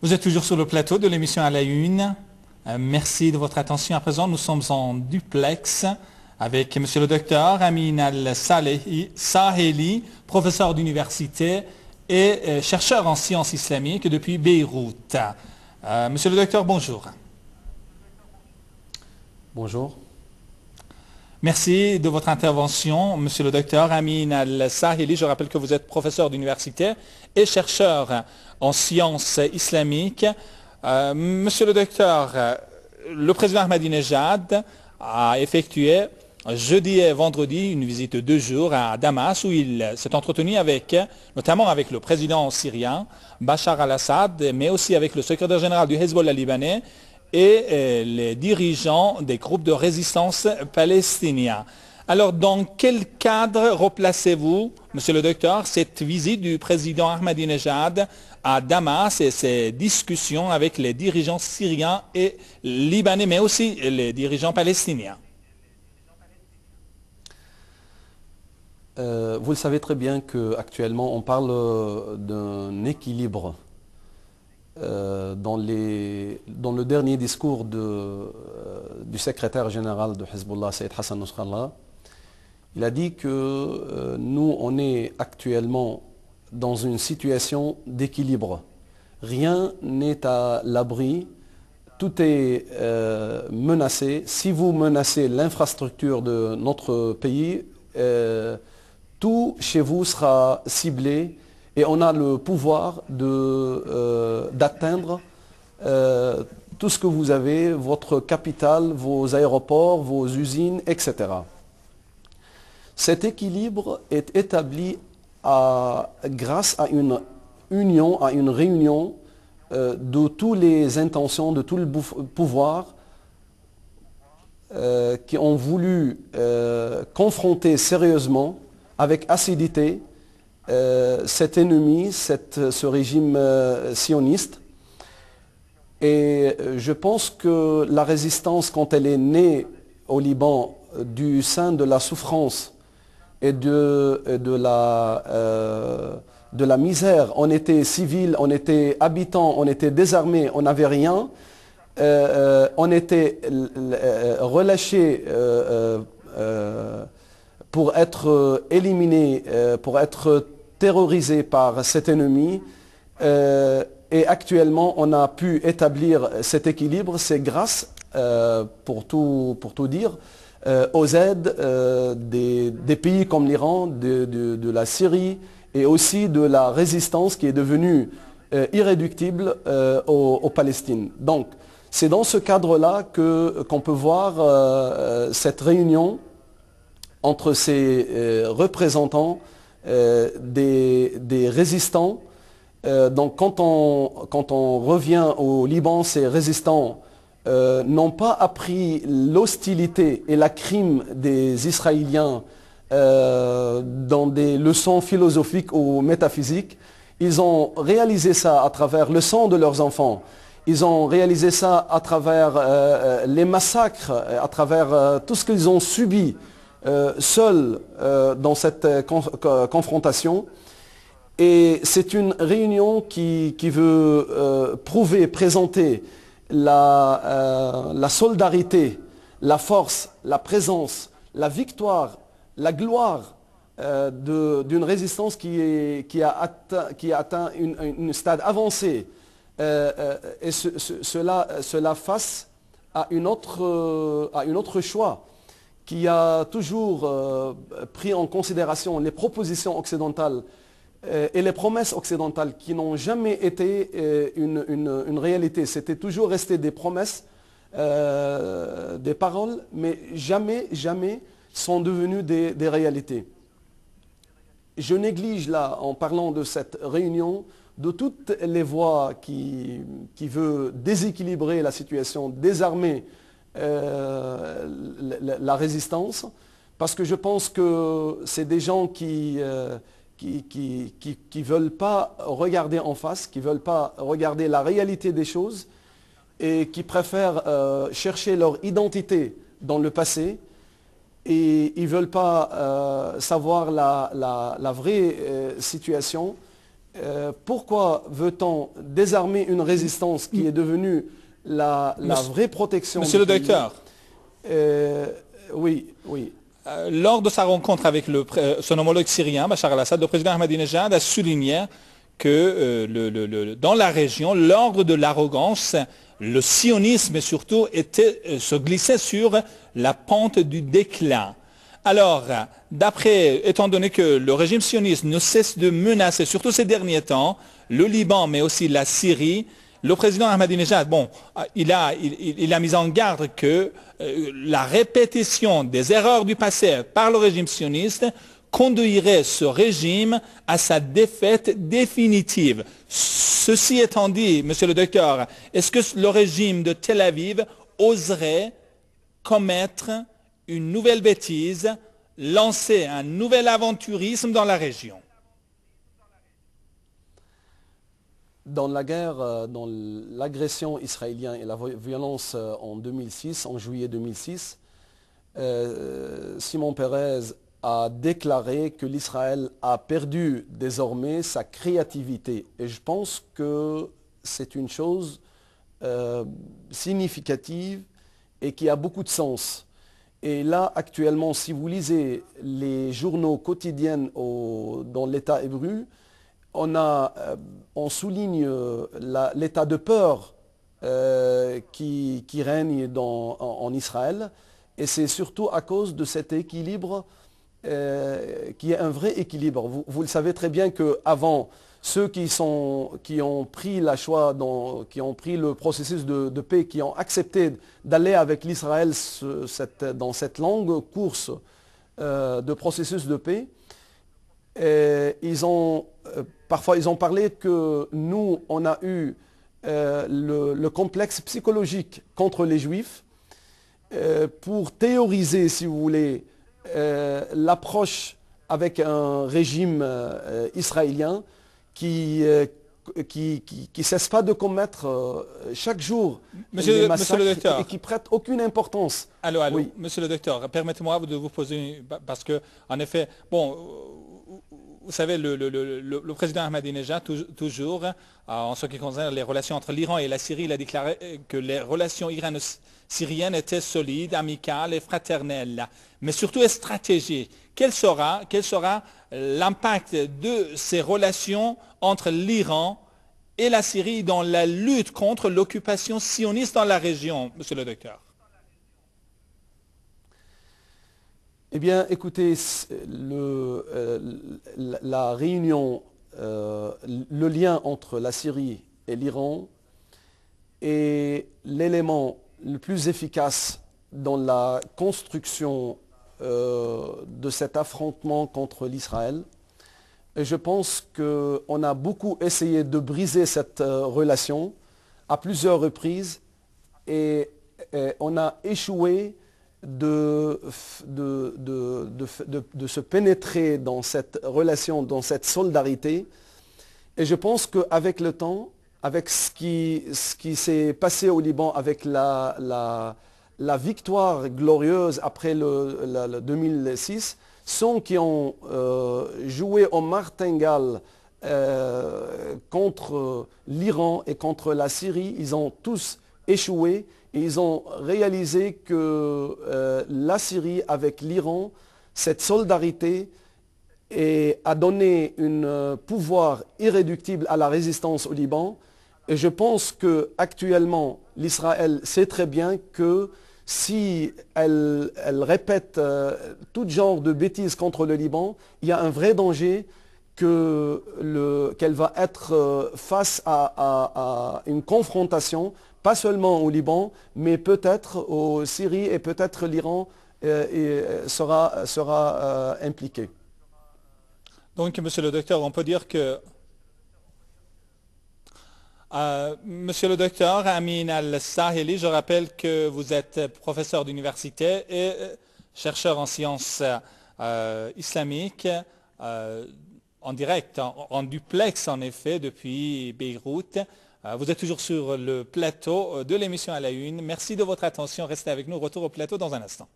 Vous êtes toujours sur le plateau de l'émission à la une. Euh, merci de votre attention. À présent, nous sommes en duplex avec M. le docteur Amin Al-Saheli, professeur d'université et euh, chercheur en sciences islamiques depuis Beyrouth. M. Euh, monsieur le docteur, bonjour. Bonjour. Merci de votre intervention, Monsieur le docteur Amin Al-Sahili. Je rappelle que vous êtes professeur d'université et chercheur en sciences islamiques. Euh, monsieur le docteur, le président Ahmadinejad a effectué jeudi et vendredi une visite de deux jours à Damas où il s'est entretenu avec, notamment avec le président syrien Bachar al-Assad, mais aussi avec le secrétaire général du Hezbollah libanais et euh, les dirigeants des groupes de résistance palestiniens. Alors, dans quel cadre replacez-vous, Monsieur le Docteur, cette visite du président Ahmadinejad à Damas et ses discussions avec les dirigeants syriens et libanais, mais aussi les dirigeants palestiniens euh, Vous le savez très bien qu'actuellement, on parle euh, d'un équilibre euh, dans, le dernier discours euh, du secrétaire général de Hezbollah, Saïd Hassan Nusrallah, il a dit que euh, nous, on est actuellement dans une situation d'équilibre. Rien n'est à l'abri, tout est menacé. Si vous menacez l'infrastructure de notre pays, tout chez vous sera ciblé et on a le pouvoir euh, d'atteindre euh, tout ce que vous avez, votre capital, vos aéroports, vos usines, etc. Cet équilibre est établi grâce à une union, à une réunion euh, de toutes les intentions, de tout le pouvoir qui ont voulu confronter sérieusement, avec acidité, euh, cet ennemi, ce régime euh, sioniste. Et euh, je pense que la résistance, quand elle est née au Liban du sein de la souffrance et de, de, la, de la, misère, on était civil, on était habitants, on était désarmé, on n'avait rien, on était relâché pour être éliminé, pour être terrorisés par cet ennemi. Euh, et actuellement, on a pu établir cet équilibre. C'est grâce, euh, pour, tout, pour tout dire, euh, aux aides des, pays comme l'Iran, de, la Syrie et aussi de la résistance qui est devenue irréductible aux, aux, Donc, c'est dans ce cadre-là qu'on peut voir cette réunion entre ces représentants euh, des, résistants. Euh, donc quand on, revient au Liban, ces résistants euh, n'ont pas appris l'hostilité et la crime des Israéliens dans des leçons philosophiques ou métaphysiques. Ils ont réalisé ça à travers le sang de leurs enfants. Ils ont réalisé ça à travers les massacres, à travers tout ce qu'ils ont subi euh, seul euh, dans cette euh, confrontation. Et c'est une réunion qui, veut prouver, présenter la, solidarité, la force, la présence, la victoire, la gloire d'une résistance qui, a atteint, un une, stade avancé. et cela, face à, une autre, à un autre choix qui a toujours euh, pris en considération les propositions occidentales euh, et les promesses occidentales qui n'ont jamais été euh, une, réalité. C'était toujours resté des promesses, des paroles, mais jamais, jamais sont devenues des, réalités. Je néglige là, en parlant de cette réunion, de toutes les voix qui, qui veulent déséquilibrer la situation, désarmer euh, la, résistance, parce que je pense que c'est des gens qui ne euh, qui, veulent pas regarder en face, qui ne veulent pas regarder la réalité des choses et qui préfèrent euh, chercher leur identité dans le passé et ils ne veulent pas savoir la vraie situation. pourquoi veut-on désarmer une résistance qui est devenue la, vraie protection... Monsieur le docteur euh, Oui, oui. Euh, lors de sa rencontre avec le, euh, son homologue syrien, Bachar al-Assad, le président Ahmadinejad a souligné que dans la région, l'ordre de l'arrogance, le sionisme surtout, était, se glissait sur la pente du déclin. Alors, d'après, étant donné que le régime sioniste ne cesse de menacer, surtout ces derniers temps, le Liban, mais aussi la Syrie, le président Ahmadinejad, bon, il a, mis en garde que euh, la répétition des erreurs du passé par le régime sioniste conduirait ce régime à sa défaite définitive. Ceci étant dit, monsieur le docteur, est-ce que le régime de Tel Aviv oserait commettre une nouvelle bêtise, lancer un nouvel aventurisme dans la région Dans la guerre, euh, dans l'agression israélienne et la violence euh, en 2006, en juillet 2006, euh, Simon Perez a déclaré que l'Israël a perdu désormais sa créativité. Et je pense que c'est une chose significative et qui a beaucoup de sens. Et là, actuellement, si vous lisez les journaux quotidiens dans l'État hébreu, on a on souligne euh, l'état de peur euh, qui, règne en, Israël. Et c'est surtout à cause de cet équilibre euh, qui est un vrai équilibre. Vous, le savez très bien qu'avant, ceux qui, ont pris la choix, qui ont pris le processus de, paix, qui ont accepté d'aller avec l'Israël dans cette longue course de processus de paix, ils ont, euh, parfois, ils ont parlé que nous, on a eu euh, le, complexe psychologique contre les juifs euh, pour théoriser, si vous voulez, l'approche avec un régime israélien qui, euh, qui, qui, qui cessent pas de commettre euh, chaque jour monsieur, le docteur. et qui prête aucune importance. Allô, allô, monsieur le docteur, permettez-moi de vous poser, une... parce que, en effet, bon, vous savez, le, président Ahmadinejad, toujours, euh, en ce qui concerne les relations entre l'Iran et la Syrie, il a déclaré que les relations irano-syriennes étaient solides, amicales et fraternelles, mais surtout stratégiques. Quel sera, quel sera l'impact de ces relations entre l'Iran et la Syrie dans la lutte contre l'occupation sioniste dans la région, monsieur le docteur Eh bien, écoutez, euh, la réunion, euh, le lien entre la Syrie et l'Iran est l'élément le plus efficace dans la construction euh, de cet affrontement contre l'Israël. Et je pense qu'on a beaucoup essayé de briser cette relation à plusieurs reprises et on a échoué de, de, se pénétrer dans cette relation, dans cette solidarité. Et je pense qu'avec le temps, avec ce qui, ce qui s'est passé au Liban, avec la, la, la victoire glorieuse après le, 2006, ceux qui ont euh, joué au martingale euh, contre l'Iran et contre la Syrie, ils ont tous échoué ils ont réalisé que euh, la Syrie avec l'Iran, cette solidarité a donné un euh, pouvoir irréductible à la résistance au Liban. Et je pense qu'actuellement, l'Israël sait très bien que si elle, répète euh, tout genre de bêtises contre le Liban, il y a un vrai danger qu'elle va être face à une confrontation pas seulement au Liban, mais peut-être au Syrie et peut-être l'Iran euh, euh, sera, sera euh, impliqué. Donc, Monsieur le Docteur, on peut dire que monsieur le docteur Amin al saheli je rappelle que vous êtes professeur d'université et chercheur en sciences islamiques en direct, en, duplex en effet depuis Beyrouth. Euh, vous êtes toujours sur le plateau de l'émission à la une. Merci de votre attention. Restez avec nous. Retour au plateau dans un instant.